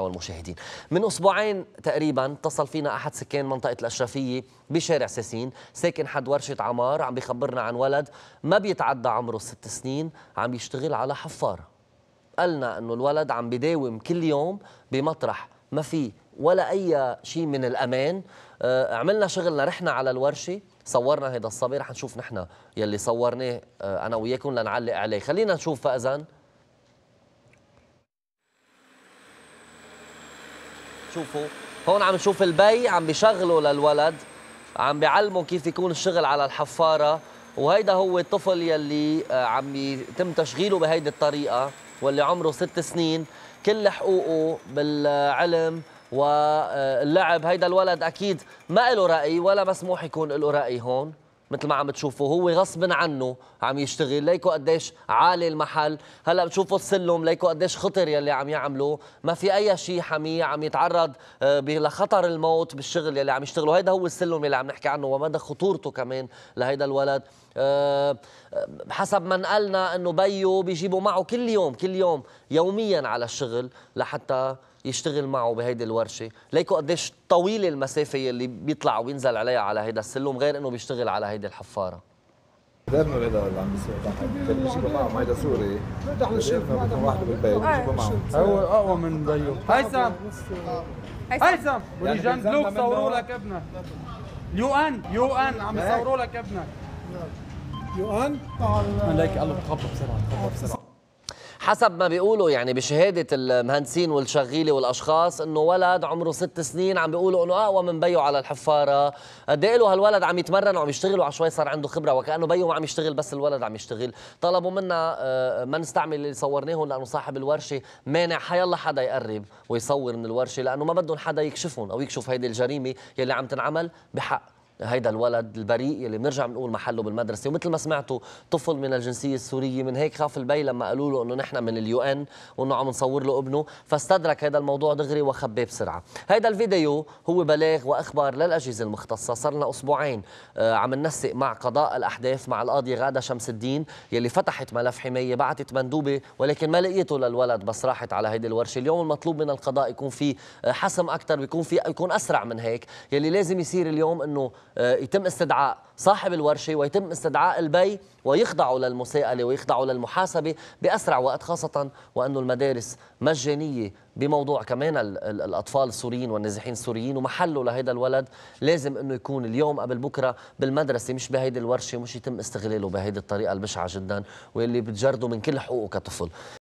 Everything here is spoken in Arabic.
والمشاهدين من أسبوعين تقريبا اتصل فينا أحد سكان منطقة الأشرفية بشارع ساسين ساكن حد ورشة عمار عم بيخبرنا عن ولد ما بيتعدى عمره ست سنين عم يشتغل على حفار قالنا أنه الولد عم بيداوم كل يوم بمطرح ما في ولا أي شيء من الأمان آه، عملنا شغلنا رحنا على الورشة صورنا هذا الصبي رح نشوف نحن يلي صورناه آه، أنا وياكم لنعلق عليه خلينا نشوف فأذن تشوفوا هون عم نشوف البي عم بيشغله للولد عم بيعلمه كيف يكون الشغل على الحفاره وهيدا هو الطفل يلي آه، عم يتم تشغيله بهيدي الطريقه واللي عمره ست سنين كل حقوقه بالعلم واللعب هيدا الولد اكيد ما له راي ولا مسموح يكون له راي هون مثل ما عم تشوفوا هو غصب عنه عم يشتغل ليكو قديش عالي المحل هلا بتشوفوا السلم ليكو قديش خطر يلي عم يعملوا ما في اي شيء حميه عم يتعرض آه، لخطر الموت بالشغل يلي عم يشتغله هيدا هو السلم يلي عم نحكي عنه ومدى خطورته كمان لهيدا الولد آه، آه، حسب ما نقلنا انه بيو بيجيبوا معه كل يوم كل يوم يوميا على الشغل لحتى يشتغل معه بهيدي الورشه ليكو قديش طويله المسافه اللي بيطلع وينزل عليها على هيدا السلم غير انه بيشتغل على هيدي الحفاره ابنه هذا اللي عم بيصير تحت معه معهم هيدا سوري بيرتاح للشركه بيكون واحد بالبيت بيجيبوا آه، هو اقوى من بيو هيثم هيثم يعني ولجان لوك صوروا لك ابنك يو ان يو ان عم إيه؟ يصوروا لك ابنك يو ان؟ ليك قلب تخبط بسرعه تخبط بسرعه حسب ما بيقولوا يعني بشهادة المهندسين والشغيلة والأشخاص إنه ولد عمره ست سنين عم بيقولوا إنه أقوى من بيو على الحفارة قد إيه له هالولد عم يتمرن وعم يشتغل شوي صار عنده خبرة وكأنه بيو ما عم يشتغل بس الولد عم يشتغل طلبوا منا آه، ما نستعمل اللي صورناهم لأنه صاحب الورشة مانع حيلا حدا يقرب ويصور من الورشة لأنه ما بدهم حدا يكشفهم أو يكشف هيدي الجريمة يلي عم تنعمل بحق هيدا الولد البريء اللي بنرجع بنقول محله بالمدرسه ومثل ما سمعتوا طفل من الجنسيه السوريه من هيك خاف البي لما قالوا له انه نحن من اليو ان وانه عم نصور له ابنه فاستدرك هذا الموضوع دغري وخبيه بسرعه هيدا الفيديو هو بلاغ واخبار للاجهزه المختصه صار لنا اسبوعين آه، عم ننسق مع قضاء الاحداث مع القاضي غاده شمس الدين يلي فتحت ملف حمايه بعثت مندوبه ولكن ما لقيته للولد بس راحت على هيدي الورشه اليوم المطلوب من القضاء يكون في آه، حسم اكثر بيكون في يكون اسرع من هيك يلي لازم يصير اليوم انه آه، يتم استدعاء صاحب الورشة ويتم استدعاء البي ويخضعوا للمساءلة ويخضعوا للمحاسبة بأسرع وقت خاصة وأنه المدارس مجانية بموضوع كمان الأطفال السوريين والنازحين السوريين ومحله لهيدا الولد لازم أنه يكون اليوم قبل بكرة بالمدرسة مش بهيدي الورشة مش يتم استغلاله بهيدي الطريقة البشعة جدا واللي بتجرده من كل حقوقه كطفل